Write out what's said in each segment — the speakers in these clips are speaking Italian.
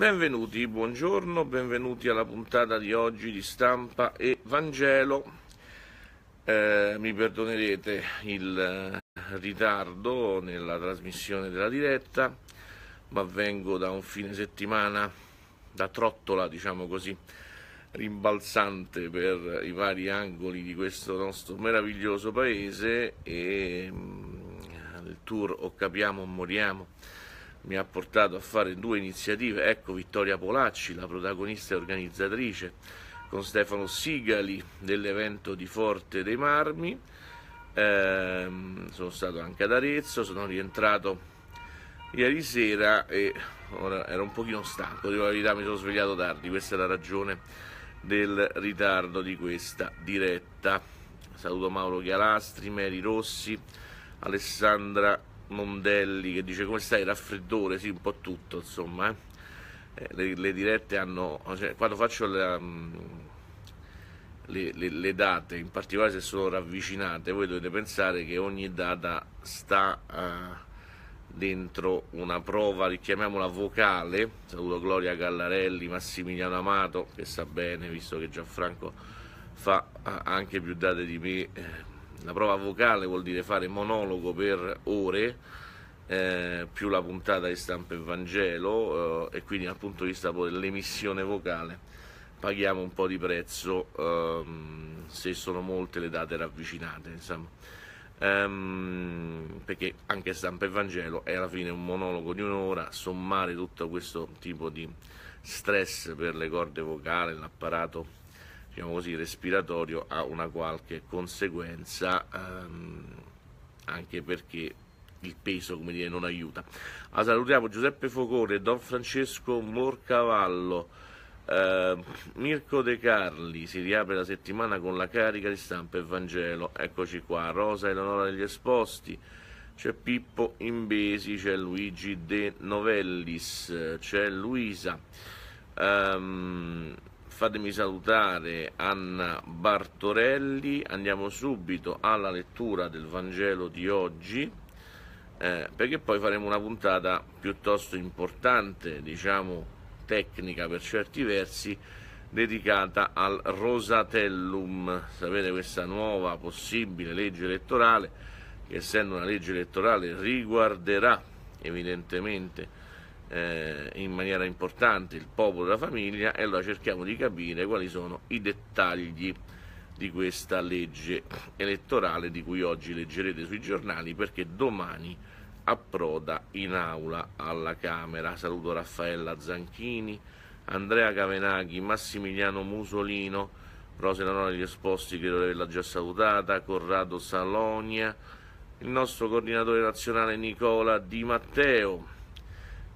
Benvenuti, buongiorno, benvenuti alla puntata di oggi di Stampa e Vangelo. Eh, mi perdonerete il eh, ritardo nella trasmissione della diretta, ma vengo da un fine settimana da trottola, diciamo così, rimbalzante per i vari angoli di questo nostro meraviglioso paese e il mm, tour o capiamo o moriamo mi ha portato a fare due iniziative, ecco Vittoria Polacci, la protagonista e organizzatrice, con Stefano Sigali dell'evento di Forte dei Marmi, eh, sono stato anche ad Arezzo, sono rientrato ieri sera e ora ero un pochino stanco, dico la verità mi sono svegliato tardi, questa è la ragione del ritardo di questa diretta. Saluto Mauro Chialastri, Meri Rossi, Alessandra Mondelli che dice come stai, raffreddore, sì, un po' tutto, insomma. Eh. eh le, le, dirette hanno... Cioè, quando faccio la, mm, le, le, le, date, in particolare se sono ravvicinate, voi dovete pensare che ogni data sta uh, dentro una prova, richiamiamola vocale, saluto Gloria Gallarelli, Massimiliano Amato, che sa bene, visto che Gianfranco fa eh, anche più date di me, la prova vocale vuol dire fare monologo per ore, eh, più la puntata di stampa e Vangelo eh, e quindi dal punto di vista dell'emissione vocale paghiamo un po' di prezzo ehm, se sono molte le date ravvicinate, insomma. Ehm, perché anche stampa e Vangelo è alla fine un monologo di un'ora, sommare tutto questo tipo di stress per le corde vocali, l'apparato diciamo così, respiratorio ha una qualche conseguenza ehm, anche perché il peso come dire, non aiuta. Ah, salutiamo Giuseppe Focore, Don Francesco Morcavallo, eh, Mirko De Carli, si riapre la settimana con la carica di stampa e Vangelo, eccoci qua, Rosa Eleonora degli Esposti, c'è Pippo Imbesi, c'è Luigi De Novellis, c'è Luisa. Um, fatemi salutare Anna Bartorelli, andiamo subito alla lettura del Vangelo di oggi, eh, perché poi faremo una puntata piuttosto importante, diciamo tecnica per certi versi, dedicata al Rosatellum, sapete questa nuova possibile legge elettorale, che essendo una legge elettorale riguarderà evidentemente eh, in maniera importante il popolo e la famiglia e allora cerchiamo di capire quali sono i dettagli di questa legge elettorale di cui oggi leggerete sui giornali perché domani approda in aula alla Camera. Saluto Raffaella Zanchini, Andrea Cavenaghi, Massimiliano Musolino, Rosela Nora degli Esposti, credo di averla già salutata, Corrado Salonia, il nostro coordinatore nazionale Nicola Di Matteo,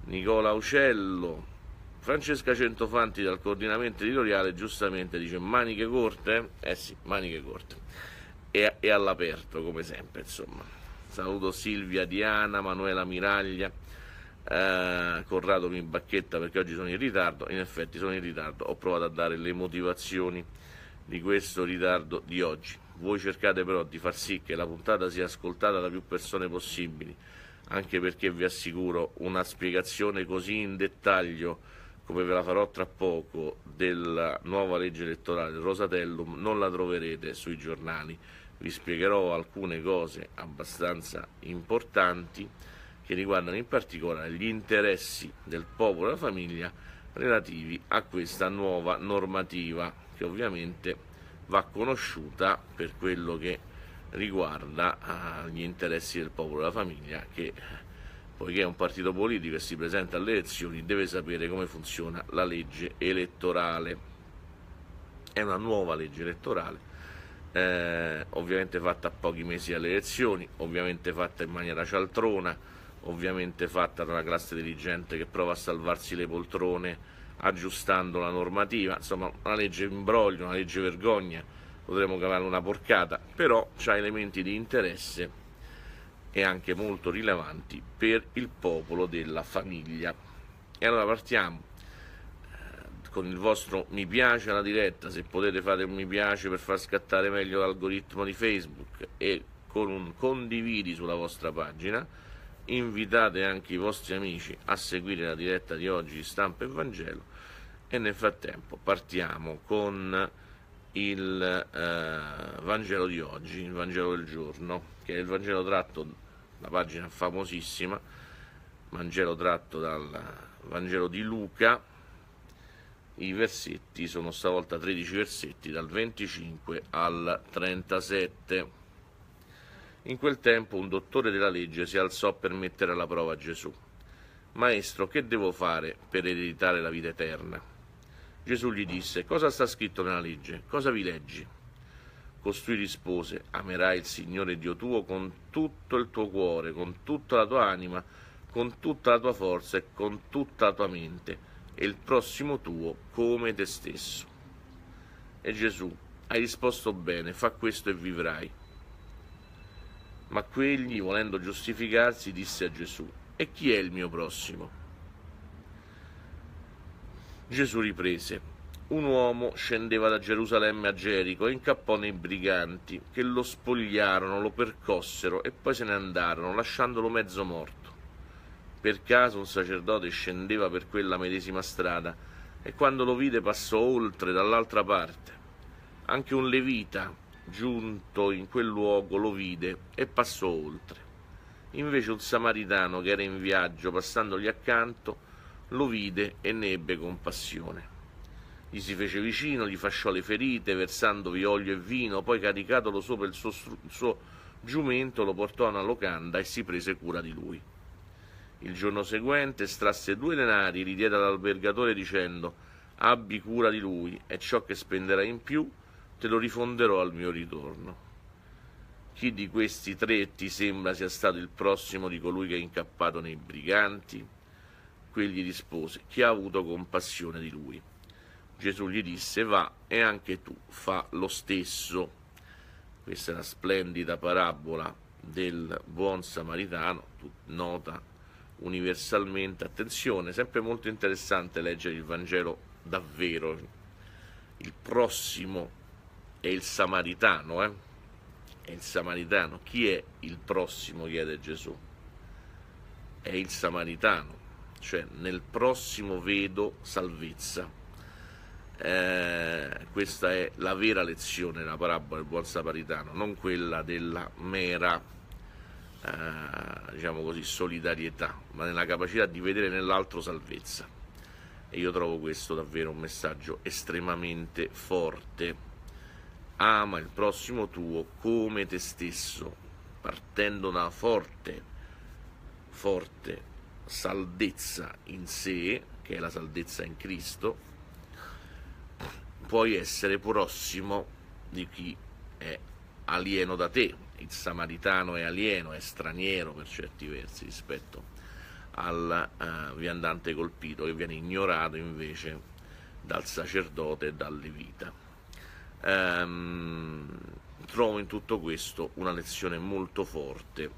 Nicola Aucello, Francesca Centofanti dal coordinamento editoriale giustamente dice maniche corte, eh sì, maniche corte, e, e all'aperto come sempre insomma. Saluto Silvia, Diana, Manuela Miraglia, eh, Corrado mi bacchetta perché oggi sono in ritardo, in effetti sono in ritardo, ho provato a dare le motivazioni di questo ritardo di oggi. Voi cercate però di far sì che la puntata sia ascoltata da più persone possibili anche perché vi assicuro una spiegazione così in dettaglio come ve la farò tra poco della nuova legge elettorale del Rosatellum non la troverete sui giornali. Vi spiegherò alcune cose abbastanza importanti che riguardano in particolare gli interessi del popolo e della famiglia relativi a questa nuova normativa che ovviamente va conosciuta per quello che è riguarda ah, gli interessi del popolo della famiglia che poiché è un partito politico e si presenta alle elezioni deve sapere come funziona la legge elettorale. È una nuova legge elettorale, eh, ovviamente fatta a pochi mesi alle elezioni, ovviamente fatta in maniera cialtrona, ovviamente fatta da una classe dirigente che prova a salvarsi le poltrone aggiustando la normativa, insomma una legge imbroglio, una legge vergogna potremmo chiamarlo una porcata, però ha elementi di interesse e anche molto rilevanti per il popolo della famiglia. E allora partiamo eh, con il vostro mi piace alla diretta, se potete fate un mi piace per far scattare meglio l'algoritmo di Facebook e con un condividi sulla vostra pagina, invitate anche i vostri amici a seguire la diretta di oggi di Stampa e Vangelo e nel frattempo partiamo con il eh, Vangelo di oggi, il Vangelo del giorno, che è il Vangelo tratto, la pagina famosissima, Vangelo tratto dal Vangelo di Luca, i versetti sono stavolta 13 versetti dal 25 al 37. In quel tempo un dottore della legge si alzò per mettere alla prova Gesù. Maestro, che devo fare per ereditare la vita eterna? Gesù gli disse, cosa sta scritto nella legge? Cosa vi leggi? Costui rispose, amerai il Signore Dio tuo con tutto il tuo cuore, con tutta la tua anima, con tutta la tua forza e con tutta la tua mente, e il prossimo tuo come te stesso. E Gesù, hai risposto bene, fa questo e vivrai. Ma quegli, volendo giustificarsi, disse a Gesù, e chi è il mio prossimo? Gesù riprese. Un uomo scendeva da Gerusalemme a Gerico e incappò nei briganti, che lo spogliarono, lo percossero e poi se ne andarono, lasciandolo mezzo morto. Per caso un sacerdote scendeva per quella medesima strada e quando lo vide passò oltre dall'altra parte. Anche un levita, giunto in quel luogo, lo vide e passò oltre. Invece un samaritano che era in viaggio, passandogli accanto, lo vide e ne ebbe compassione. Gli si fece vicino, gli fasciò le ferite, versandovi olio e vino, poi caricatolo sopra il suo, il suo giumento lo portò a una locanda e si prese cura di lui. Il giorno seguente strasse due denari, li diede all'albergatore dicendo abbi cura di lui e ciò che spenderai in più te lo rifonderò al mio ritorno. Chi di questi tre ti sembra sia stato il prossimo di colui che è incappato nei briganti? Quegli rispose, chi ha avuto compassione di lui? Gesù gli disse, va e anche tu fa lo stesso. Questa è una splendida parabola del buon samaritano, nota universalmente. Attenzione, sempre molto interessante leggere il Vangelo davvero. Il prossimo è il samaritano, eh? È il samaritano. Chi è il prossimo? chiede Gesù. È il samaritano cioè nel prossimo vedo salvezza. Eh, questa è la vera lezione della parabola del buon samaritano, non quella della mera eh, diciamo così, solidarietà, ma nella capacità di vedere nell'altro salvezza. E io trovo questo davvero un messaggio estremamente forte. Ama il prossimo tuo come te stesso, partendo da forte, forte saldezza in sé, che è la saldezza in Cristo, puoi essere prossimo di chi è alieno da te. Il samaritano è alieno, è straniero per certi versi rispetto al uh, viandante colpito che viene ignorato invece dal sacerdote e dalle levita. Um, trovo in tutto questo una lezione molto forte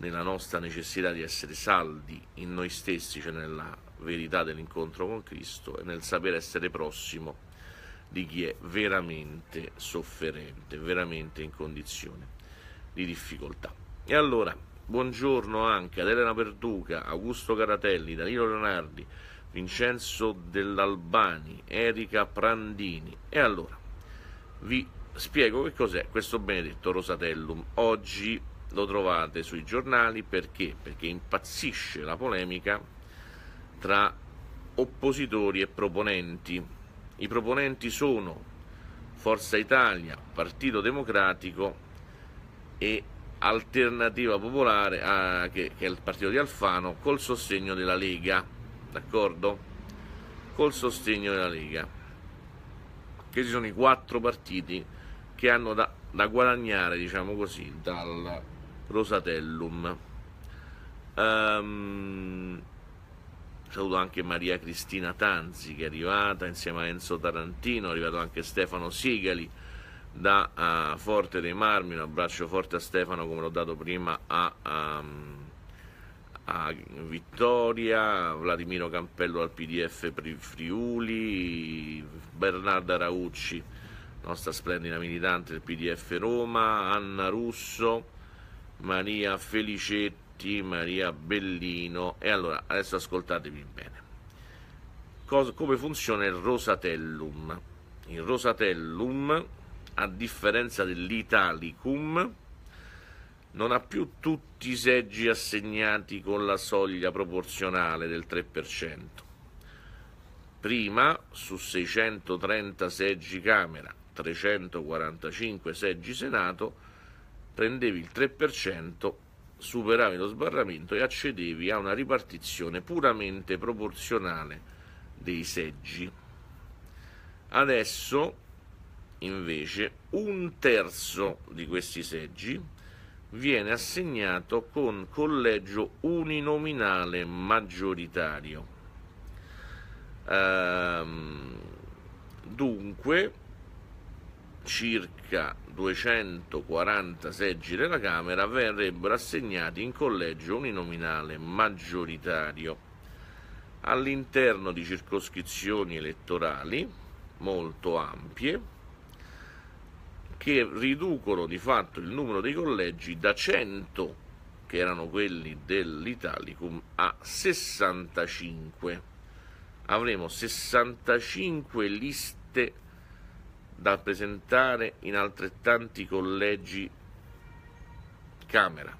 nella nostra necessità di essere saldi in noi stessi, cioè nella verità dell'incontro con Cristo e nel sapere essere prossimo di chi è veramente sofferente, veramente in condizione di difficoltà. E allora, buongiorno anche ad Elena Perduca, Augusto Caratelli, Danilo Leonardi, Vincenzo dell'Albani, Erika Prandini. E allora, vi spiego che cos'è questo benedetto Rosatellum. Oggi lo trovate sui giornali perché? Perché impazzisce la polemica tra oppositori e proponenti. I proponenti sono Forza Italia, Partito Democratico e Alternativa Popolare, ah, che, che, è il partito di Alfano, col sostegno della Lega, d'accordo? Col sostegno della Lega. Che sono i quattro partiti che hanno da, da guadagnare, diciamo così, dal Rosatellum. Um, saluto anche Maria Cristina Tanzi che è arrivata insieme a Enzo Tarantino, è arrivato anche Stefano Sigali da uh, Forte dei Marmi, un abbraccio forte a Stefano come l'ho dato prima a, a, ehm, a Vittoria, Vladimiro Campello al PDF Friuli, Bernarda Raucci, nostra splendida militante del PDF Roma, Anna Russo, Maria Felicetti, Maria Bellino. E allora, adesso ascoltatevi bene. Cosa, come funziona il Rosatellum? Il Rosatellum, a differenza dell'Italicum, non ha più tutti i seggi assegnati con la soglia proporzionale del 3%. Prima, su 630 seggi Camera, 345 seggi Senato, prendevi il 3%, superavi lo sbarramento e accedevi a una ripartizione puramente proporzionale dei seggi. Adesso invece un terzo di questi seggi viene assegnato con collegio uninominale maggioritario. Ehm, dunque circa 240 seggi della Camera verrebbero assegnati in collegio uninominale maggioritario. All'interno di circoscrizioni elettorali molto ampie che riducono di fatto il numero dei collegi da 100, che erano quelli dell'Italicum, a 65. Avremo 65 liste da presentare in altrettanti collegi Camera.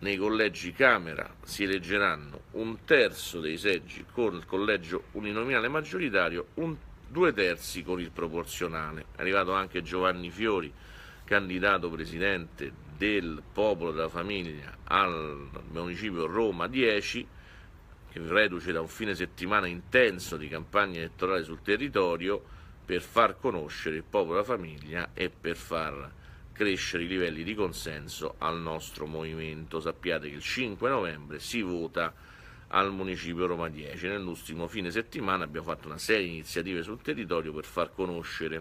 Nei collegi Camera si eleggeranno un terzo dei seggi con il collegio uninominale maggioritario, un, due terzi con il proporzionale. È arrivato anche Giovanni Fiori, candidato presidente del Popolo della Famiglia al municipio Roma 10, che reduce da un fine settimana intenso di campagna elettorale sul territorio per far conoscere il popolo e la famiglia e per far crescere i livelli di consenso al nostro movimento. Sappiate che il 5 novembre si vota al municipio Roma 10. Nell'ultimo fine settimana abbiamo fatto una serie di iniziative sul territorio per far conoscere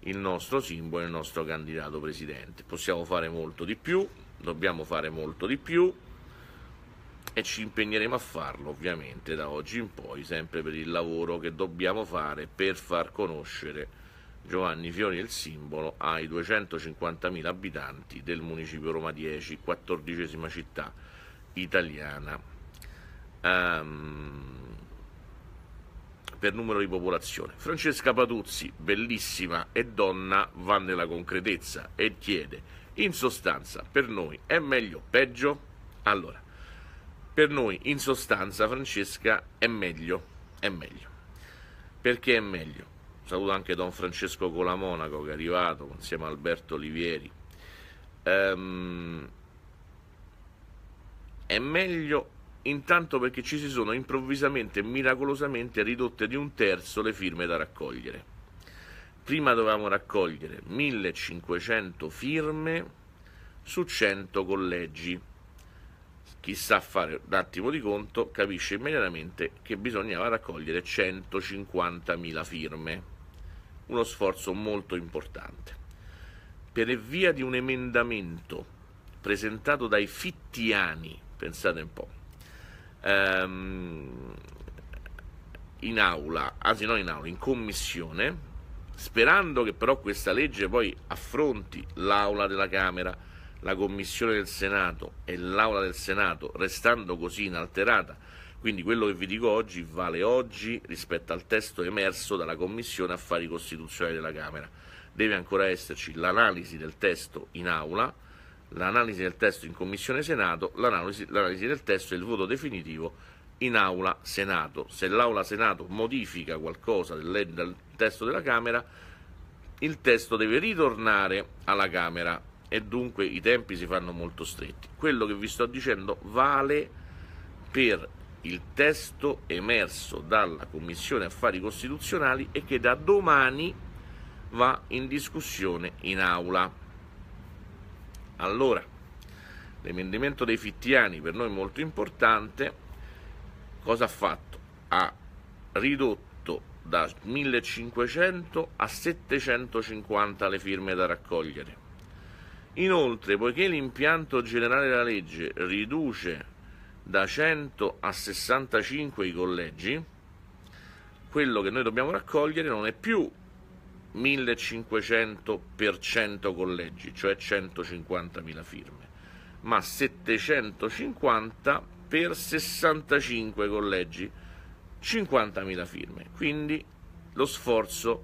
il nostro simbolo e il nostro candidato presidente. Possiamo fare molto di più, dobbiamo fare molto di più e ci impegneremo a farlo ovviamente da oggi in poi, sempre per il lavoro che dobbiamo fare per far conoscere Giovanni Fiori il simbolo ai 250.000 abitanti del municipio Roma 10, quattordicesima città italiana. Um, per numero di popolazione. Francesca Patuzzi, bellissima e donna, va nella concretezza e chiede, in sostanza, per noi è meglio o peggio? Allora, per noi, in sostanza, Francesca è meglio, è meglio. Perché è meglio? Saluto anche Don Francesco Colamonaco che è arrivato insieme a Alberto Olivieri. Um, è meglio intanto perché ci si sono improvvisamente e miracolosamente ridotte di un terzo le firme da raccogliere. Prima dovevamo raccogliere 1500 firme su 100 collegi chi sa fare un attimo di conto capisce immediatamente che bisognava raccogliere 150.000 firme, uno sforzo molto importante. Per via di un emendamento presentato dai fittiani, pensate un po', ehm, in aula, anzi non in aula, in commissione, sperando che però questa legge poi affronti l'aula della Camera, la Commissione del Senato e l'Aula del Senato, restando così inalterata, quindi quello che vi dico oggi vale oggi rispetto al testo emerso dalla Commissione Affari Costituzionali della Camera. Deve ancora esserci l'analisi del testo in Aula, l'analisi del testo in Commissione Senato, l'analisi, del testo e il voto definitivo in Aula Senato. Se l'Aula Senato modifica qualcosa del, del testo della Camera, il testo deve ritornare alla Camera e dunque i tempi si fanno molto stretti. Quello che vi sto dicendo vale per il testo emerso dalla Commissione Affari Costituzionali e che da domani va in discussione in aula. Allora, l'emendamento dei Fittiani per noi è molto importante, cosa ha fatto? Ha ridotto da 1500 a 750 le firme da raccogliere Inoltre, poiché l'impianto generale della legge riduce da 100 a 65 i collegi, quello che noi dobbiamo raccogliere non è più 1500 per 100 collegi, cioè 150.000 firme, ma 750 per 65 collegi, 50.000 firme. Quindi lo sforzo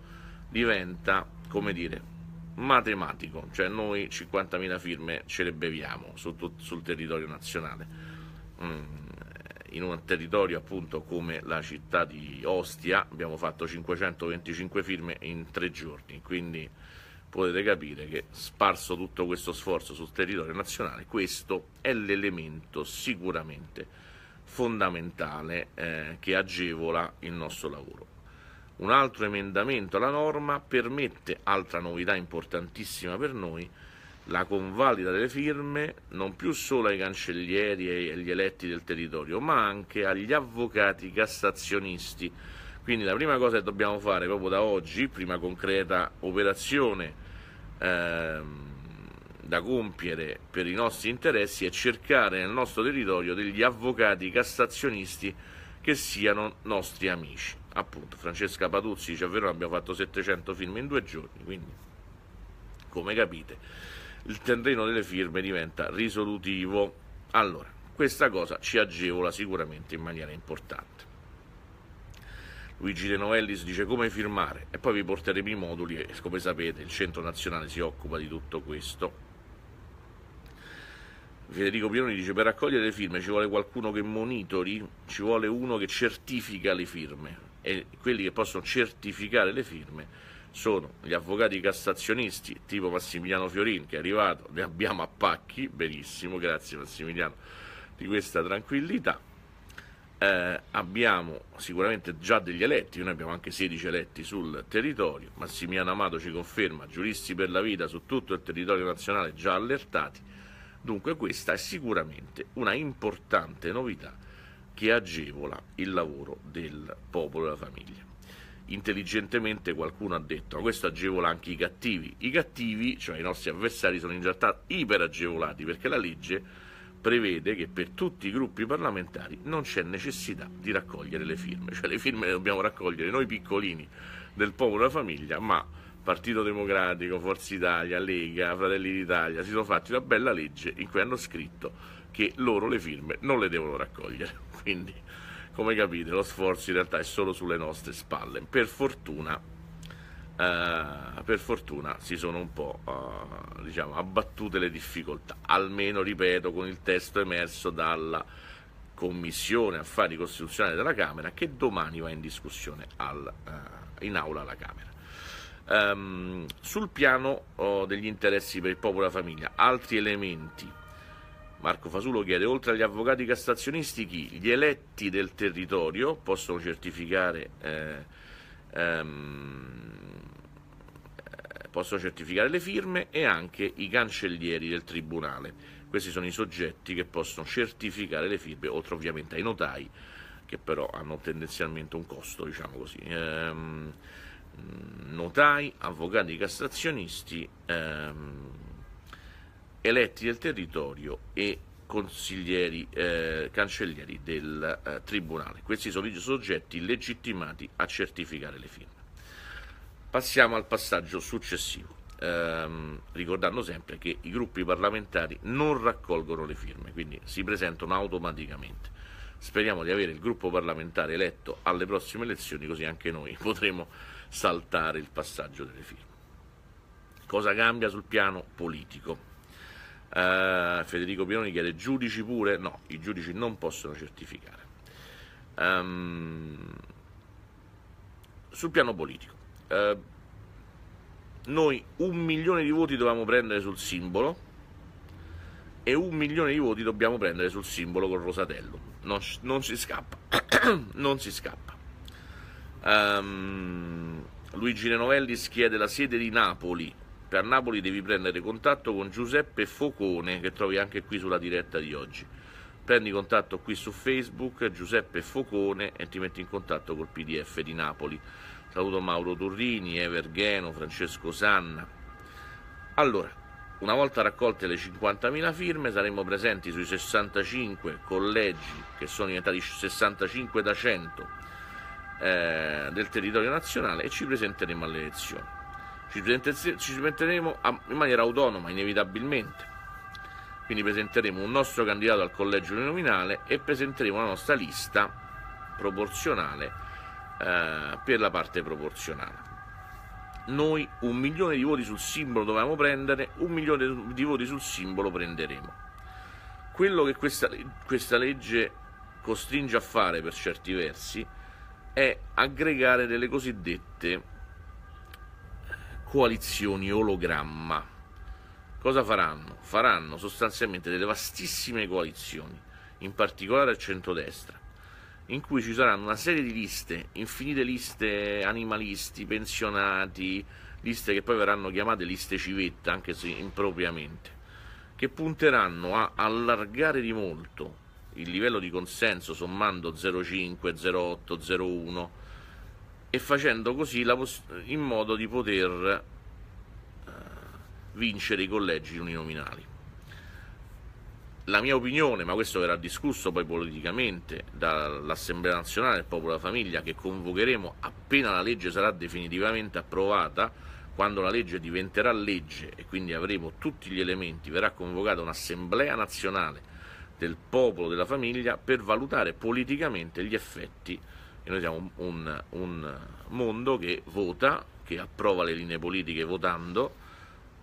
diventa, come dire, matematico, cioè noi 50.000 firme ce le beviamo sul, sul territorio nazionale. Mm, in un territorio appunto come la città di Ostia abbiamo fatto 525 firme in tre giorni, quindi potete capire che sparso tutto questo sforzo sul territorio nazionale, questo è l'elemento sicuramente fondamentale eh, che agevola il nostro lavoro. Un altro emendamento alla norma permette, altra novità importantissima per noi, la convalida delle firme non più solo ai cancellieri e agli eletti del territorio, ma anche agli avvocati cassazionisti. Quindi la prima cosa che dobbiamo fare proprio da oggi, prima concreta operazione ehm, da compiere per i nostri interessi, è cercare nel nostro territorio degli avvocati cassazionisti che siano nostri amici appunto Francesca Patuzzi dice a abbiamo fatto 700 film in due giorni, quindi come capite il tendrino delle firme diventa risolutivo. Allora, questa cosa ci agevola sicuramente in maniera importante. Luigi De Novellis dice come firmare e poi vi porteremo i moduli e come sapete il Centro Nazionale si occupa di tutto questo. Federico Pironi dice per raccogliere le firme ci vuole qualcuno che monitori, ci vuole uno che certifica le firme e quelli che possono certificare le firme sono gli avvocati cassazionisti tipo Massimiliano Fiorin che è arrivato, ne abbiamo a pacchi, benissimo, grazie Massimiliano di questa tranquillità. Eh, abbiamo sicuramente già degli eletti, noi abbiamo anche 16 eletti sul territorio, Massimiliano Amato ci conferma, giuristi per la vita su tutto il territorio nazionale già allertati, dunque questa è sicuramente una importante novità che agevola il lavoro del popolo e della famiglia. Intelligentemente qualcuno ha detto, questo agevola anche i cattivi. I cattivi, cioè i nostri avversari, sono in realtà iperagevolati perché la legge prevede che per tutti i gruppi parlamentari non c'è necessità di raccogliere le firme, cioè le firme le dobbiamo raccogliere noi piccolini del popolo e della famiglia, ma Partito Democratico, Forza Italia, Lega, Fratelli d'Italia si sono fatti una bella legge in cui hanno scritto che loro le firme non le devono raccogliere quindi come capite lo sforzo in realtà è solo sulle nostre spalle. Per fortuna, eh, per fortuna si sono un po' eh, diciamo, abbattute le difficoltà, almeno ripeto con il testo emerso dalla Commissione Affari Costituzionali della Camera che domani va in discussione al, eh, in aula alla Camera. Um, sul piano oh, degli interessi per il popolo e la famiglia, altri elementi Marco Fasulo chiede, oltre agli avvocati cassazionisti, chi gli eletti del territorio possono certificare, eh, ehm, eh, possono certificare le firme e anche i cancellieri del tribunale. Questi sono i soggetti che possono certificare le firme, oltre ovviamente ai notai, che però hanno tendenzialmente un costo, diciamo così. Ehm, notai, avvocati cassazionisti. Ehm, eletti del territorio e consiglieri, eh, cancellieri del eh, tribunale. Questi sono i soggetti legittimati a certificare le firme. Passiamo al passaggio successivo, ehm, ricordando sempre che i gruppi parlamentari non raccolgono le firme, quindi si presentano automaticamente. Speriamo di avere il gruppo parlamentare eletto alle prossime elezioni, così anche noi potremo saltare il passaggio delle firme. Cosa cambia sul piano politico? Eh, Federico Pironi chiede giudici pure? No, i giudici non possono certificare. Um, sul piano politico, uh, noi un milione di voti dovevamo prendere sul simbolo e un milione di voti dobbiamo prendere sul simbolo con Rosatello. Non, non si scappa, non si scappa. Um, Luigi Renovelli chiede la sede di Napoli Giuseppe. A Napoli devi prendere contatto con Giuseppe Focone, che trovi anche qui sulla diretta di oggi. Prendi contatto qui su Facebook, Giuseppe Focone, e ti metti in contatto col PDF di Napoli. Saluto Mauro Turrini, Evergheno, Francesco Sanna. Allora, una volta raccolte le 50.000 firme saremo presenti sui 65 collegi, che sono in età di 65 da 100, eh, del territorio nazionale e ci presenteremo alle elezioni. Ci, ci presenteremo in maniera autonoma, inevitabilmente. Quindi presenteremo un nostro candidato al collegio uninominale e presenteremo la nostra lista proporzionale eh, per la parte proporzionale. Noi un milione di voti sul simbolo dovevamo prendere, un milione di voti sul simbolo prenderemo. Quello che questa, questa legge costringe a fare per certi versi è aggregare delle cosiddette coalizioni ologramma. Cosa faranno? Faranno sostanzialmente delle vastissime coalizioni, in particolare a centrodestra, in cui ci saranno una serie di liste, infinite liste animalisti, pensionati, liste che poi verranno chiamate liste civetta, anche se impropriamente, che punteranno a allargare di molto il livello di consenso sommando 0,5, 0,8, 0,1 e facendo così pos- in modo di poter eh, vincere i collegi uninominali. La mia opinione, ma questo verrà discusso poi politicamente dall'Assemblea nazionale del popolo della famiglia che convocheremo appena la legge sarà definitivamente approvata, quando la legge diventerà legge e quindi avremo tutti gli elementi, verrà convocata un'Assemblea nazionale del popolo della famiglia per valutare politicamente gli effetti e noi siamo un, un mondo che vota, che approva le linee politiche votando,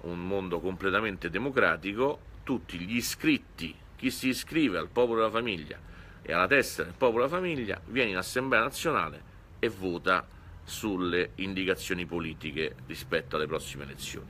un mondo completamente democratico, tutti gli iscritti, chi si iscrive al popolo della famiglia e alla testa del popolo della famiglia, viene in assemblea nazionale e vota sulle indicazioni politiche rispetto alle prossime elezioni.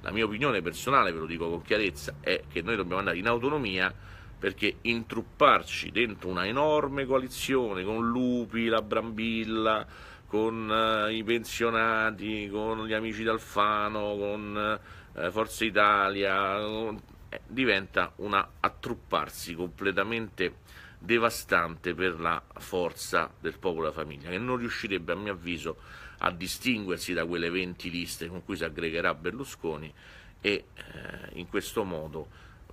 La mia opinione personale, ve lo dico con chiarezza, è che noi dobbiamo andare in autonomia perché intrupparci dentro una enorme coalizione con Lupi, la Brambilla, con eh, i pensionati, con gli amici d'Alfano, con eh, Forza Italia, Eh, diventa un attrupparsi completamente devastante per la forza del popolo e della famiglia, che non riuscirebbe a mio avviso a distinguersi da quelle 20 liste con cui si aggregherà Berlusconi e eh, in questo modo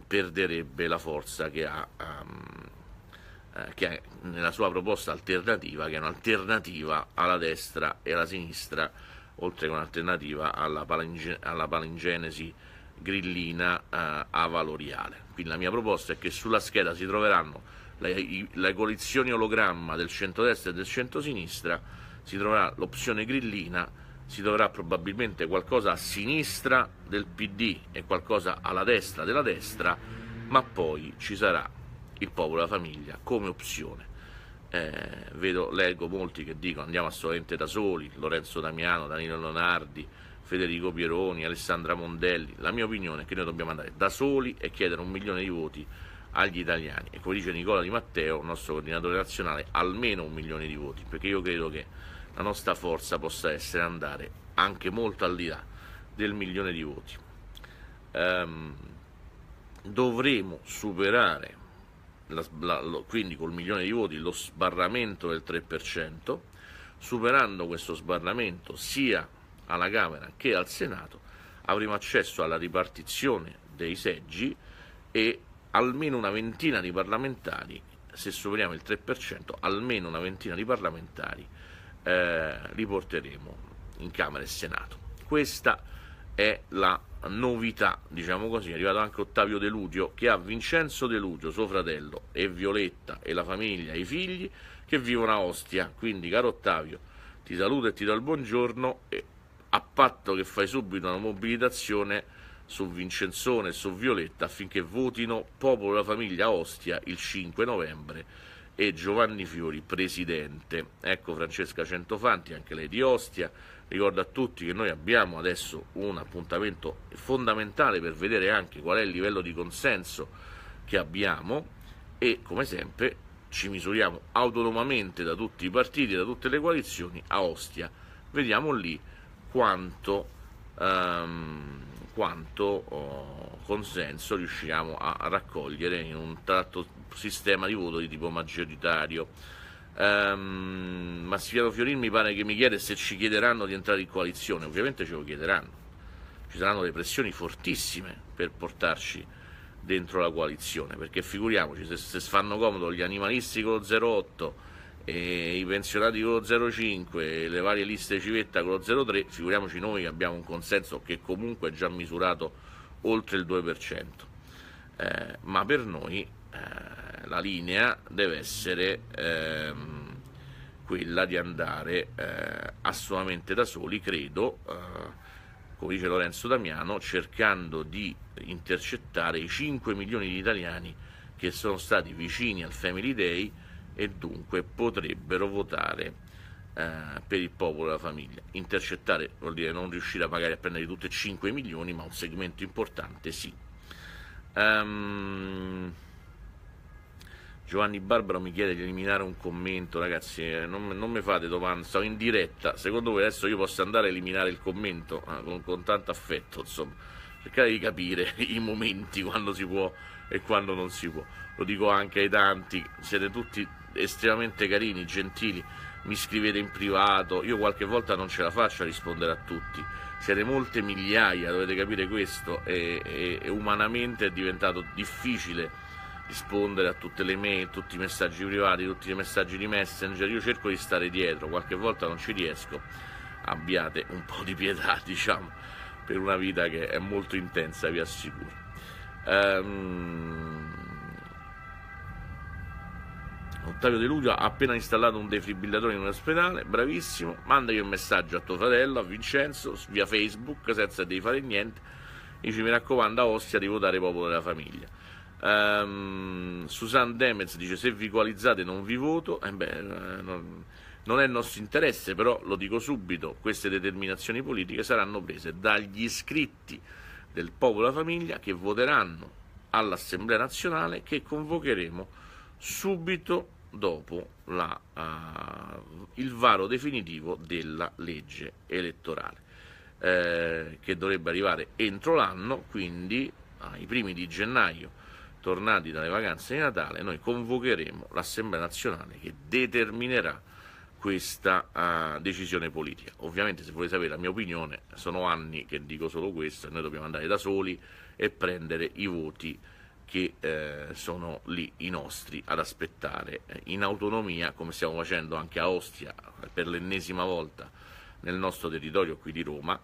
perderebbe la forza che ha, um, che ha nella sua proposta alternativa, che è un'alternativa alla destra e alla sinistra, oltre che un'alternativa alla, palinge- alla palingenesi grillina uh, avaloriale. Quindi la mia proposta è che sulla scheda si troveranno le, i, le coalizioni ologramma del centro centrodestra e del centro-sinistra, si troverà l'opzione grillina si dovrà probabilmente qualcosa a sinistra del PD e qualcosa alla destra della destra, ma poi ci sarà il popolo e la famiglia come opzione. Eh, vedo, leggo molti che dicono andiamo assolutamente da soli, Lorenzo Damiano, Danilo Leonardi, Federico Pieroni, Alessandra Mondelli. La mia opinione è che noi dobbiamo andare da soli e chiedere un milione di voti agli italiani e come dice Nicola Di Matteo, nostro coordinatore nazionale, almeno un milione di voti, perché io credo che la nostra forza possa essere andare anche molto al di là del milione di voti. Um, dovremo superare la, la, lo, quindi col milione di voti lo sbarramento del 3%, superando questo sbarramento sia alla Camera che al Senato avremo accesso alla ripartizione dei seggi e almeno una ventina di parlamentari, se superiamo il 3%, almeno una ventina di parlamentari eh, li porteremo in Camera e Senato. Questa è la novità, diciamo così, è arrivato anche Ottavio De Ludio che ha Vincenzo De Ludio, suo fratello, e Violetta e la famiglia, i figli, che vivono a Ostia. Quindi, caro Ottavio, ti saluto e ti do il buongiorno, e, a patto che fai subito una mobilitazione su Vincenzone e su Violetta affinché votino Popolo e la Famiglia Ostia il 5 novembre e Giovanni Fiori, presidente. Ecco Francesca Centofanti, anche lei di Ostia. Ricordo a tutti che noi abbiamo adesso un appuntamento fondamentale per vedere anche qual è il livello di consenso che abbiamo e come sempre ci misuriamo autonomamente da tutti i partiti, da tutte le coalizioni a Ostia. Vediamo lì quanto ehm, quanto oh, consenso riusciamo a raccogliere in un tratto sistema di voto di tipo maggioritario. Um, ehm, Massimiliano Fiorin mi pare che mi chiede se ci chiederanno di entrare in coalizione, ovviamente ce lo chiederanno, ci saranno delle pressioni fortissime per portarci dentro la coalizione, perché figuriamoci se, se fanno comodo gli animalisti con lo 08, i pensionati con lo 05, le varie liste civetta con lo 03, figuriamoci noi che abbiamo un consenso che comunque è già misurato oltre il 2%. Eh, ma per noi eh, la linea deve essere ehm, quella di andare eh, assolutamente da soli, credo, eh, come dice Lorenzo Damiano, cercando di intercettare i 5 milioni di italiani che sono stati vicini al Family Day e dunque potrebbero votare eh, per il popolo e la famiglia. Intercettare vuol dire non riuscire magari a prendere tutte e 5 milioni, ma un segmento importante sì. Um, Giovanni Barbaro mi chiede di eliminare un commento, ragazzi, eh, non, non, mi fate domande, sto in diretta, secondo voi adesso io posso andare a eliminare il commento eh, con, con tanto affetto, insomma, cercare di capire i momenti quando si può e quando non si può, lo dico anche ai tanti, siete tutti estremamente carini, gentili, mi scrivete in privato, io qualche volta non ce la faccio a rispondere a tutti, siete molte migliaia, dovete capire questo, e, e, e umanamente è diventato difficile rispondere a tutte le mail, tutti i messaggi privati, tutti i messaggi di messenger, io cerco di stare dietro, qualche volta non ci riesco, abbiate un po' di pietà, diciamo, per una vita che è molto intensa, vi assicuro. Um Ottavio De Luglio ha appena installato un defibrillatore in un ospedale, bravissimo, mandagli un messaggio a tuo fratello, a Vincenzo, via Facebook, senza devi fare niente, dici mi raccomando a Ostia di votare Popolo della Famiglia. Um, Susan Demez dice se vi coalizzate non vi voto, eh beh, eh, non, non è nostro interesse, però lo dico subito, queste determinazioni politiche saranno prese dagli iscritti del Popolo della Famiglia che voteranno all'Assemblea nazionale che convocheremo subito dopo la, uh, il varo definitivo della legge elettorale, eh, che dovrebbe arrivare entro l'anno, quindi ai primi di gennaio, tornati dalle vacanze di Natale, noi convocheremo l'Assemblea nazionale che determinerà questa uh, decisione politica. Ovviamente se volete sapere la mia opinione, sono anni che dico solo questo, noi dobbiamo andare da soli e prendere i voti che eh, sono lì i nostri ad aspettare eh, in autonomia come stiamo facendo anche a Ostia eh, per l'ennesima volta nel nostro territorio qui di Roma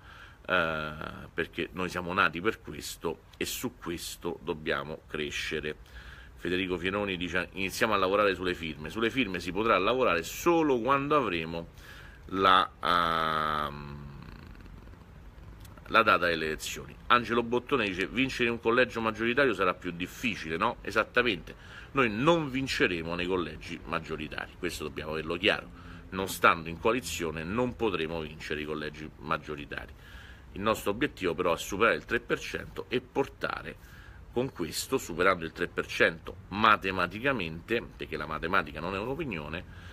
eh, perché noi siamo nati per questo e su questo dobbiamo crescere. Federico Fienoni dice iniziamo a lavorare sulle firme, sulle firme si potrà lavorare solo quando avremo la... Uh, la data delle elezioni. Angelo Bottone dice vincere in un collegio maggioritario sarà più difficile, no? Esattamente, noi non vinceremo nei collegi maggioritari, questo dobbiamo averlo chiaro. Non stando in coalizione non potremo vincere i collegi maggioritari. Il nostro obiettivo però è superare il 3% e portare con questo, superando il 3% matematicamente, perché la matematica non è un'opinione,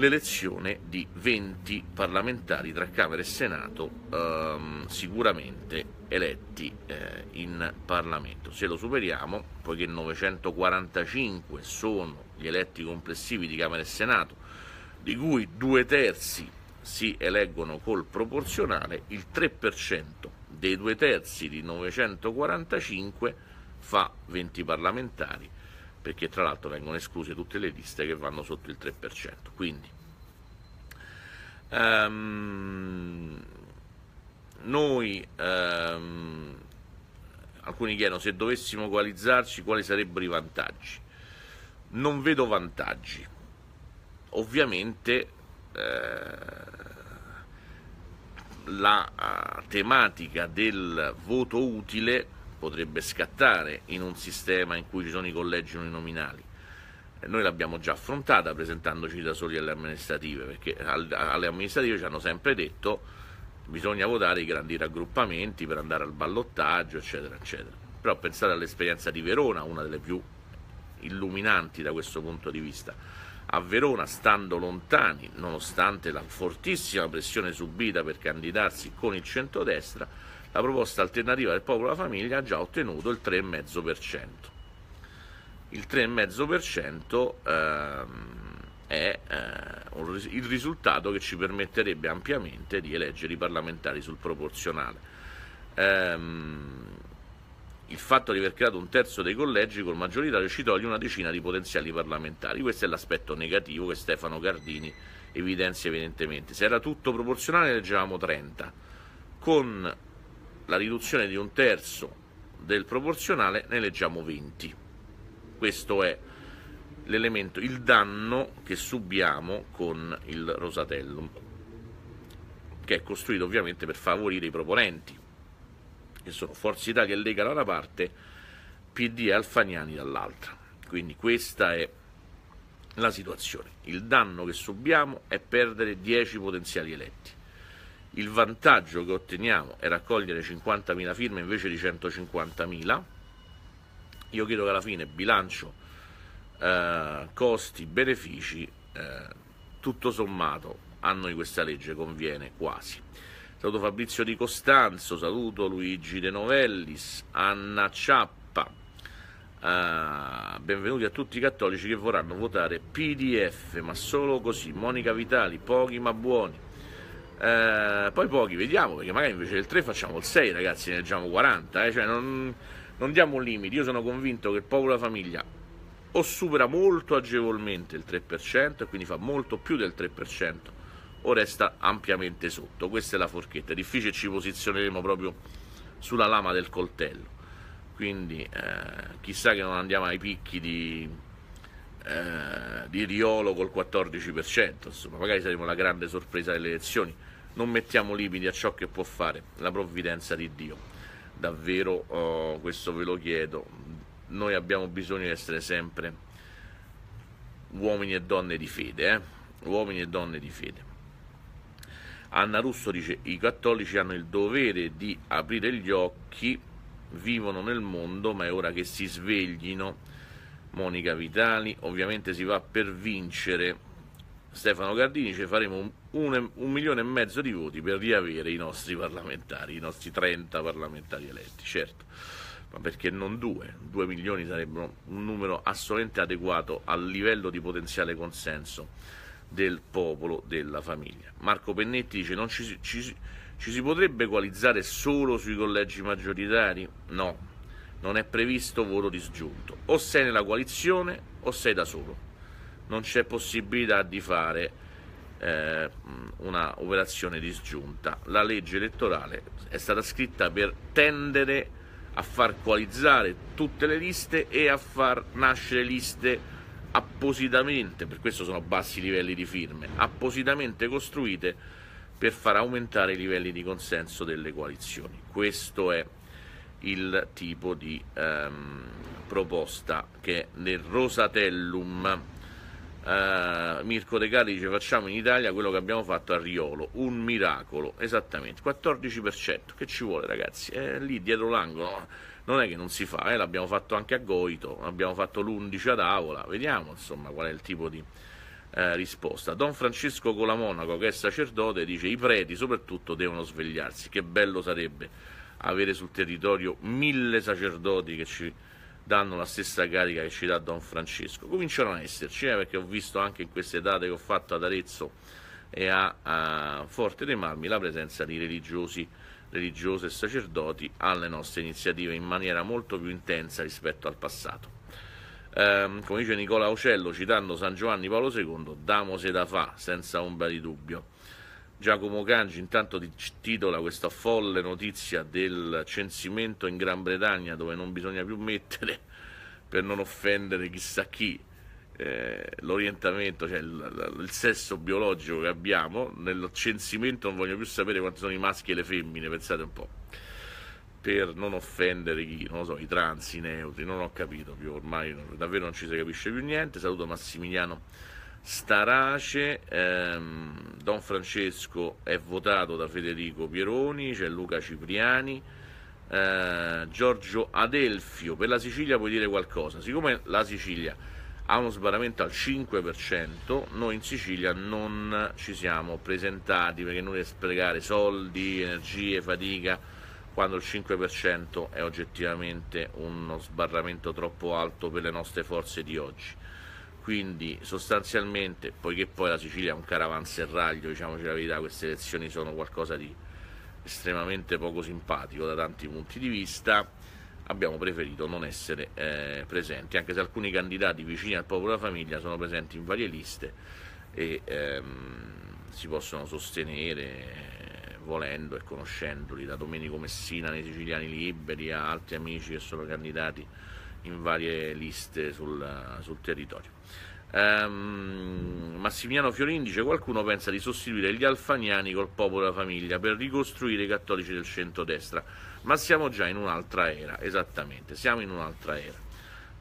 l'elezione di 20 parlamentari tra Camera e Senato ehm, sicuramente eletti eh, in Parlamento. Se lo superiamo, poiché 945 sono gli eletti complessivi di Camera e Senato, di cui due terzi si eleggono col proporzionale, il 3% dei due terzi di 945 fa 20 parlamentari perché tra l'altro vengono escluse tutte le liste che vanno sotto il 3%. Quindi um, noi um, alcuni chiedono se dovessimo coalizzarci quali sarebbero i vantaggi. Non vedo vantaggi. Ovviamente eh, la uh, tematica del voto utile potrebbe scattare in un sistema in cui ci sono i collegi uninominali. Eh, noi l'abbiamo già affrontata presentandoci da soli alle amministrative, perché alle amministrative ci hanno sempre detto che bisogna votare i grandi raggruppamenti per andare al ballottaggio, eccetera, eccetera. Però pensate all'esperienza di Verona, una delle più illuminanti da questo punto di vista. A Verona, stando lontani, nonostante la fortissima pressione subita per candidarsi con il centrodestra, la proposta alternativa del popolo della famiglia ha già ottenuto il 3,5%. Il 3,5% ehm, è eh, un, il risultato che ci permetterebbe ampiamente di eleggere i parlamentari sul proporzionale. Ehm, il fatto di aver creato un terzo dei collegi col maggioritario ci toglie una decina di potenziali parlamentari. Questo è l'aspetto negativo che Stefano Gardini evidenzia evidentemente. Se era tutto proporzionale leggevamo 30. Con la riduzione di un terzo del proporzionale, ne leggiamo 20. Questo è l'elemento, il danno che subiamo con il Rosatellum, che è costruito ovviamente per favorire i proponenti, che sono Forza Italia e Lega da una parte, PD e Alfaniani dall'altra. Quindi questa è la situazione. Il danno che subiamo è perdere 10 potenziali eletti il vantaggio che otteniamo è raccogliere 50.000 firme invece di 150.000. Io credo che alla fine bilancio, eh, costi, benefici, eh, tutto sommato a noi questa legge conviene quasi. Saluto Fabrizio Di Costanzo, saluto Luigi De Novellis, Anna Ciappa. Eh, benvenuti a tutti i cattolici che vorranno votare PDF, ma solo così. Monica Vitali, pochi ma buoni. Eh, poi pochi, vediamo, perché magari invece del 3 facciamo il 6, ragazzi, ne leggiamo 40, eh? cioè non, non diamo un limite. Io sono convinto che il popolo della famiglia o supera molto agevolmente il 3% e quindi fa molto più del 3% o resta ampiamente sotto. Questa è la forchetta, è difficile ci posizioneremo proprio sulla lama del coltello. Quindi eh, chissà che non andiamo ai picchi di, eh, di Riolo col 14%, insomma, magari saremo la grande sorpresa delle elezioni non mettiamo limiti a ciò che può fare la provvidenza di Dio. Davvero oh, questo ve lo chiedo, noi abbiamo bisogno di essere sempre uomini e donne di fede, eh? uomini e donne di fede. Anna Russo dice i cattolici hanno il dovere di aprire gli occhi, vivono nel mondo, ma è ora che si sveglino. Monica Vitali, ovviamente si va per vincere Stefano Gardini ci faremo un, un, un, milione e mezzo di voti per riavere i nostri parlamentari, i nostri 30 parlamentari eletti, certo, ma perché non due? Due milioni sarebbero un numero assolutamente adeguato al livello di potenziale consenso del popolo, della famiglia. Marco Pennetti dice non ci, ci, ci si potrebbe equalizzare solo sui collegi maggioritari? No, non è previsto voto disgiunto, o sei nella coalizione o sei da solo non c'è possibilità di fare eh, una operazione disgiunta. La legge elettorale è stata scritta per tendere a far coalizzare tutte le liste e a far nascere liste appositamente, per questo sono bassi i livelli di firme, appositamente costruite per far aumentare i livelli di consenso delle coalizioni. Questo è il tipo di ehm, proposta che nel Rosatellum Uh, Mirko De Cali dice facciamo in Italia quello che abbiamo fatto a Riolo, un miracolo, esattamente, 14%, che ci vuole ragazzi? È eh, lì dietro l'angolo, non è che non si fa, eh? l'abbiamo fatto anche a Goito, l'abbiamo fatto l'11 ad Avola, vediamo insomma qual è il tipo di uh, risposta. Don Francesco Colamonaco, che è sacerdote, dice i preti soprattutto devono svegliarsi, che bello sarebbe avere sul territorio mille sacerdoti che ci danno la stessa carica che ci dà Don Francesco. Cominciano a esserci, eh, perché ho visto anche in queste date che ho fatto ad Arezzo e a, a Forte dei Marmi la presenza di religiosi, religiose e sacerdoti alle nostre iniziative in maniera molto più intensa rispetto al passato. Eh, come dice Nicola Ocello citando San Giovanni Paolo II, damo se da fa, senza ombra di dubbio Giacomo Gangi intanto titola questa folle notizia del censimento in Gran Bretagna dove non bisogna più mettere per non offendere chissà chi eh, l'orientamento, cioè il, il, sesso biologico che abbiamo, nel censimento non voglio più sapere quanti sono i maschi e le femmine, pensate un po', per non offendere chi, non so, i trans, i neutri, non ho capito più, ormai non, davvero non ci si capisce più niente, saluto Massimiliano Starace, ehm, Don Francesco è votato da Federico Pieroni, c'è Luca Cipriani, eh, Giorgio Adelfio. Per la Sicilia puoi dire qualcosa? Siccome la Sicilia ha uno sbarramento al 5%, noi in Sicilia non ci siamo presentati perché noi è sprecare soldi, energie, fatica quando il 5% è oggettivamente uno sbarramento troppo alto per le nostre forze di oggi quindi sostanzialmente, poiché poi la Sicilia è un caravanserraglio, diciamoci la verità, queste elezioni sono qualcosa di estremamente poco simpatico da tanti punti di vista, abbiamo preferito non essere eh, presenti, anche se alcuni candidati vicini al popolo della famiglia sono presenti in varie liste e ehm, si possono sostenere eh, volendo e conoscendoli, da Domenico Messina nei Siciliani Liberi a altri amici che sono candidati in varie liste sul, sul territorio. Um, Massimiliano Fiorin dice qualcuno pensa di sostituire gli alfaniani col popolo della famiglia per ricostruire i cattolici del centrodestra, ma siamo già in un'altra era, esattamente, siamo in un'altra era.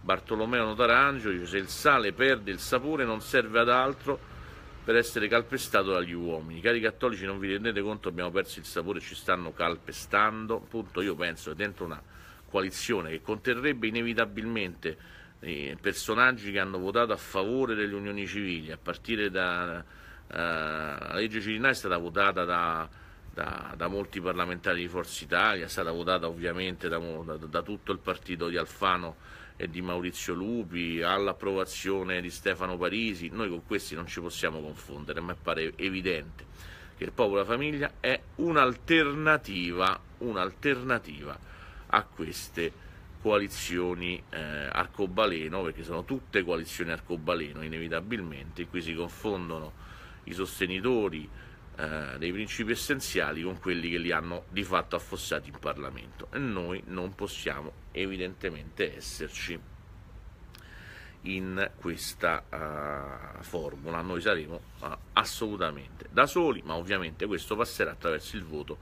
Bartolomeo Notarangio dice se il sale perde il sapore non serve ad altro per essere calpestato dagli uomini. Cari cattolici non vi rendete conto abbiamo perso il sapore, ci stanno calpestando, appunto io penso che dentro una coalizione che conterrebbe inevitabilmente eh, personaggi che hanno votato a favore delle unioni civili, a partire dalla eh, legge Cirinà è stata votata da, da, da, molti parlamentari di Forza Italia, è stata votata ovviamente da, da tutto il partito di Alfano e di Maurizio Lupi, all'approvazione di Stefano Parisi, noi con questi non ci possiamo confondere, a me pare evidente che il popolo e famiglia è un'alternativa, un'alternativa a queste coalizioni eh, arcobaleno, perché sono tutte coalizioni arcobaleno inevitabilmente, in cui si confondono i sostenitori eh, dei principi essenziali con quelli che li hanno di fatto affossati in Parlamento e noi non possiamo evidentemente esserci in questa uh, formula, noi saremo uh, assolutamente da soli, ma ovviamente questo passerà attraverso il voto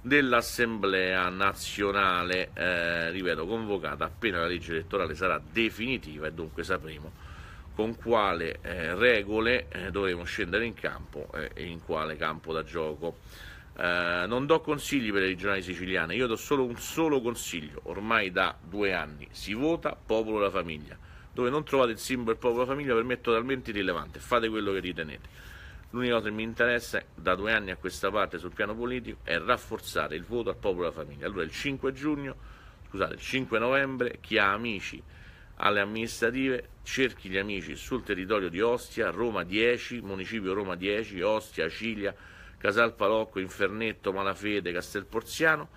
dell'Assemblea nazionale, eh, ripeto, convocata appena la legge elettorale sarà definitiva e dunque sapremo con quale eh, regole eh, dovremo scendere in campo eh, e in quale campo da gioco. Eh, non do consigli per le regionali siciliane, io do solo un solo consiglio, ormai da due anni si vota popolo la famiglia, dove non trovate il simbolo del popolo la famiglia per me è totalmente irrilevante, fate quello che ritenete. L'unica cosa che mi interessa da due anni a questa parte sul piano politico è rafforzare il voto al popolo e alla famiglia. Allora il 5, giugno, scusate, il 5 novembre chi ha amici alle amministrative cerchi gli amici sul territorio di Ostia, Roma 10, municipio Roma 10, Ostia, Ciglia, Casal Palocco, Infernetto, Malafede, Castelporziano,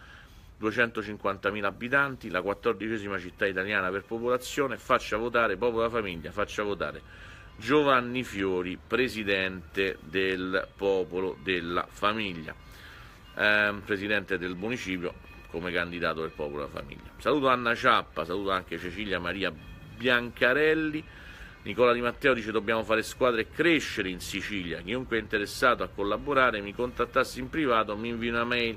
250.000 abitanti, la quattordicesima città italiana per popolazione, faccia votare popolo e famiglia, faccia votare Giovanni Fiori, presidente del popolo della famiglia, eh, presidente del municipio come candidato del popolo della famiglia. Saluto Anna Ciappa, saluto anche Cecilia Maria Biancarelli. Nicola Di Matteo dice dobbiamo fare squadre e crescere in Sicilia. Chiunque è interessato a collaborare mi contattasse in privato, mi invia una mail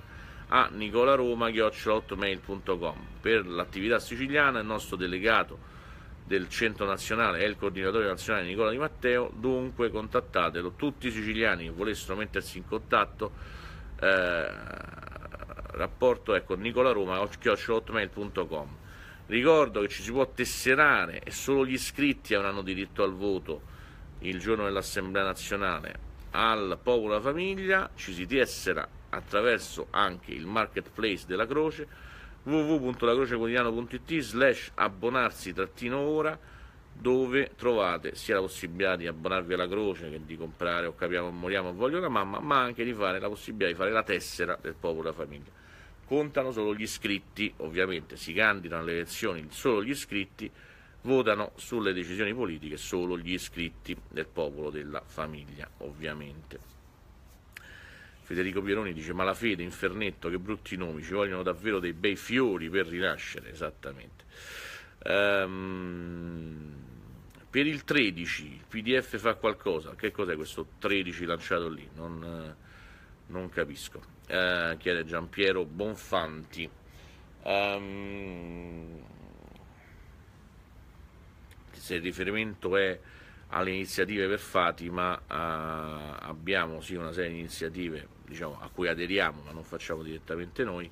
a nicolaroma.com. Per l'attività siciliana il nostro delegato del centro nazionale e il coordinatore nazionale Nicola Di Matteo, dunque contattatelo. Tutti i siciliani che volessero mettersi in contatto, eh, rapporto è con ecco, nicolaroma.com. Ricordo che ci si può tesserare e solo gli iscritti avranno diritto al voto il giorno dell'Assemblea nazionale al Popolo Famiglia, ci si tessera attraverso anche il marketplace della Croce www.lacrocequotidiano.it slash abbonarsi trattino ora dove trovate sia la possibilità di abbonarvi alla croce che di comprare o capiamo moriamo o voglio la mamma ma anche di fare la possibilità di fare la tessera del popolo della famiglia contano solo gli iscritti ovviamente si candidano alle elezioni solo gli iscritti votano sulle decisioni politiche solo gli iscritti del popolo della famiglia ovviamente Federico Pieroni dice ma la fede, Infernetto, che brutti nomi, ci vogliono davvero dei bei fiori per rinascere, esattamente. Um, per il 13 il PDF fa qualcosa, che cos'è questo 13 lanciato lì? Non, non capisco. Uh, chiede Giampiero Bonfanti. Um, se il riferimento è alle iniziative per Fatima eh, abbiamo sì una serie di iniziative diciamo, a cui aderiamo ma non facciamo direttamente noi,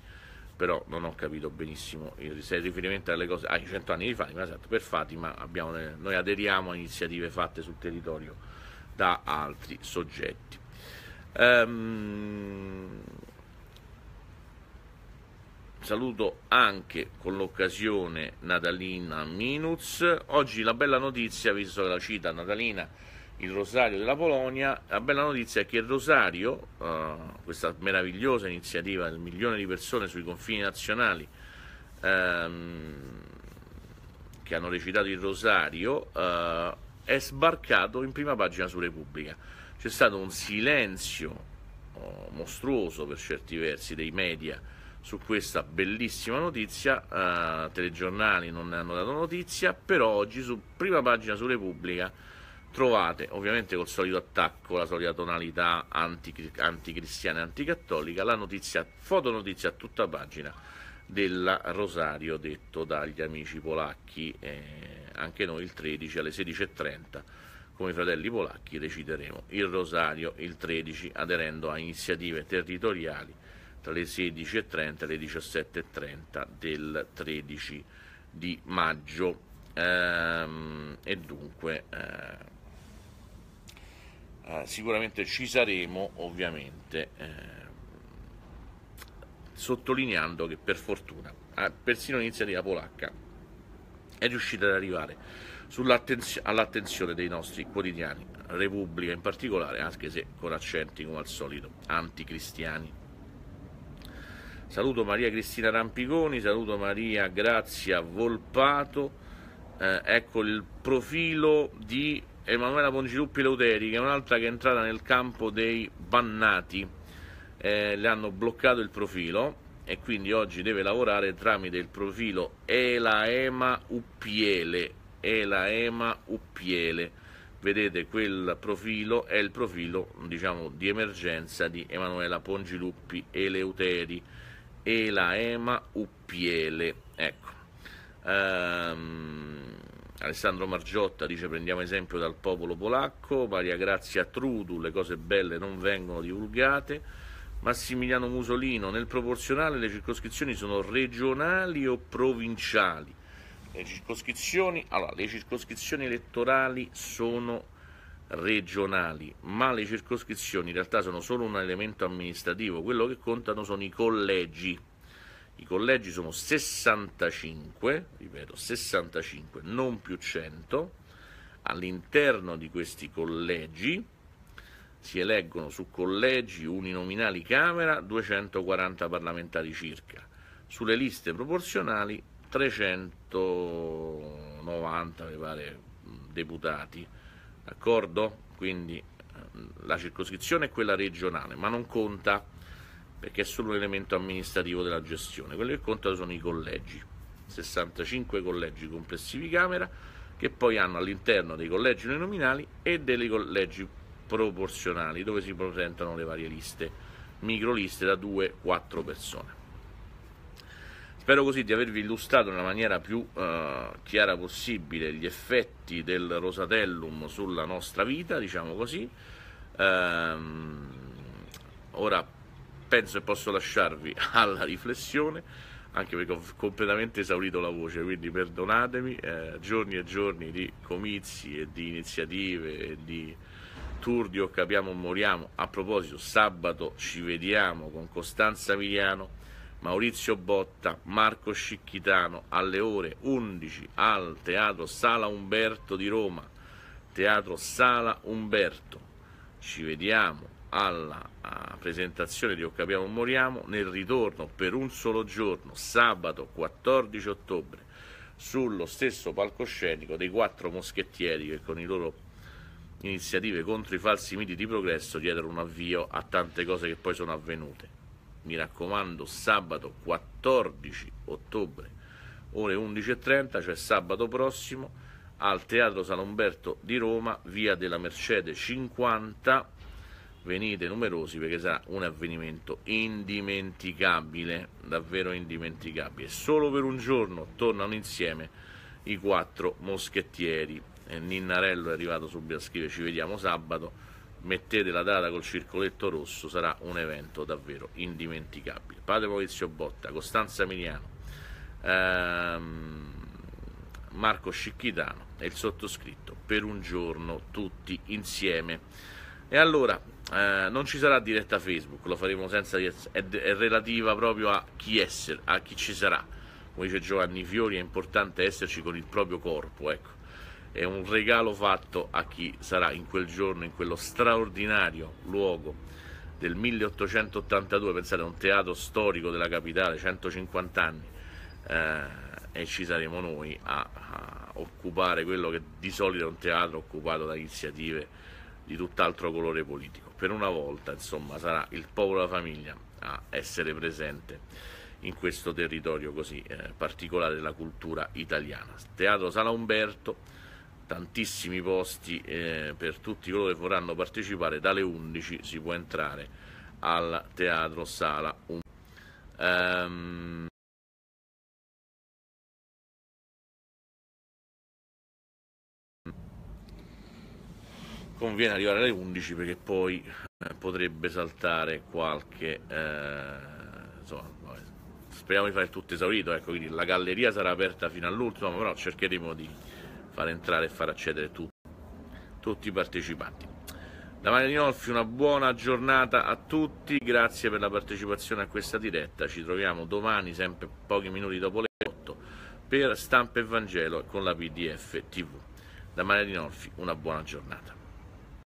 però non ho capito benissimo il, se riferimento alle cose, ai cento anni di Fatima, esatto, per Fatima abbiamo, noi aderiamo a iniziative fatte sul territorio da altri soggetti. Um, saluto anche con l'occasione Natalina Minuz. Oggi la bella notizia, visto che la cita Natalina, il Rosario della Polonia, la bella notizia è che il Rosario, eh, questa meravigliosa iniziativa del milione di persone sui confini nazionali ehm, che hanno recitato il Rosario, eh, è sbarcato in prima pagina su Repubblica. C'è stato un silenzio eh, mostruoso per certi versi dei media su questa bellissima notizia, eh, telegiornali non ne hanno dato notizia, però oggi su prima pagina su Repubblica trovate ovviamente col solito attacco, la solita tonalità anticristiana e anticattolica, la notizia, fotonotizia a tutta pagina del Rosario detto dagli amici polacchi, eh, anche noi il 13 alle 16.30 come fratelli polacchi reciteremo il Rosario il 13 aderendo a iniziative territoriali tra le 16.30 e le 17.30 del 13 di maggio. Ehm, e dunque eh, ah, sicuramente ci saremo ovviamente ehm, sottolineando che per fortuna ah, persino l'iniziativa polacca è riuscita ad arrivare all'attenzione dei nostri quotidiani Repubblica in particolare anche se con accenti come al solito anticristiani Saluto Maria Cristina Rampiconi, saluto Maria Grazia Volpato. Eh, ecco il profilo di Emanuela Pongiluppi Leuteri, che è un'altra che è entrata nel campo dei bannati. Eh, le hanno bloccato il profilo e quindi oggi deve lavorare tramite il profilo Elaema Uppiele. Elaema Uppiele. Vedete, quel profilo è il profilo diciamo, di emergenza di Emanuela Pongiluppi Eleuteri Elaema Uppiele. Ecco. Um, Alessandro Margiotta dice prendiamo esempio dal popolo polacco, Maria Grazia Trudu, le cose belle non vengono divulgate. Massimiliano Musolino, nel proporzionale le circoscrizioni sono regionali o provinciali? Le circoscrizioni, allora, le circoscrizioni elettorali sono regionali, ma le circoscrizioni in realtà sono solo un elemento amministrativo, quello che contano sono i collegi. I collegi sono 65, ripeto 65, non più 100. All'interno di questi collegi si eleggono su collegi uninominali Camera 240 parlamentari circa, sulle liste proporzionali 390 mi pare, deputati d'accordo? Quindi ehm, la circoscrizione è quella regionale, ma non conta perché è solo un elemento amministrativo della gestione. Quello che conta sono i collegi, 65 collegi complessivi Camera, che poi hanno all'interno dei collegi nominali e dei collegi proporzionali, dove si presentano le varie liste, microliste da 2-4 persone. Spero così di avervi illustrato nella maniera più eh, chiara possibile gli effetti del Rosatellum sulla nostra vita, diciamo così. Ehm, ora penso che posso lasciarvi alla riflessione, anche perché ho completamente esaurito la voce, quindi perdonatemi, eh, giorni e giorni di comizi e di iniziative e di tour di O Capiamo o Moriamo. A proposito, sabato ci vediamo con Costanza Miliano Maurizio Botta, Marco Scicchitano alle ore 11 al Teatro Sala Umberto di Roma. Teatro Sala Umberto. Ci vediamo alla presentazione di O Capiamo Moriamo nel ritorno per un solo giorno, sabato 14 ottobre, sullo stesso palcoscenico dei quattro moschettieri che con i loro iniziative contro i falsi miti di progresso diedero un avvio a tante cose che poi sono avvenute mi raccomando sabato 14 ottobre ore 11.30 cioè sabato prossimo al Teatro San Umberto di Roma via della Mercede 50 venite numerosi perché sarà un avvenimento indimenticabile davvero indimenticabile solo per un giorno tornano insieme i quattro moschettieri eh, Ninnarello è arrivato subito a scrivere ci vediamo sabato mettete la data col circoletto rosso, sarà un evento davvero indimenticabile. Padre Maurizio Botta, Costanza Miliano, ehm, Marco Scicchitano e il sottoscritto per un giorno tutti insieme. E allora eh, non ci sarà diretta Facebook, lo faremo senza è, è relativa proprio a chi essere, a chi ci sarà. Come dice Giovanni Fiori, è importante esserci con il proprio corpo, ecco è un regalo fatto a chi sarà in quel giorno, in quello straordinario luogo del 1882, pensate a un teatro storico della capitale, 150 anni, eh, e ci saremo noi a, a, occupare quello che di solito è un teatro occupato da iniziative di tutt'altro colore politico. Per una volta, insomma, sarà il popolo e la famiglia a essere presente in questo territorio così eh, particolare della cultura italiana. Teatro Sala Umberto, tantissimi posti eh, per tutti coloro che vorranno partecipare, dalle 11 si può entrare al teatro sala. Um, conviene arrivare alle 11 perché poi eh, potrebbe saltare qualche eh, insomma, speriamo di fare tutto esaurito ecco quindi la galleria sarà aperta fino all'ultimo però cercheremo di far entrare e far accedere tu, tutti i partecipanti. Da Maria Rinolfi una buona giornata a tutti, grazie per la partecipazione a questa diretta, ci troviamo domani sempre pochi minuti dopo le 8 per Stampa e Vangelo con la PDF TV. Da Maria Rinolfi una buona giornata.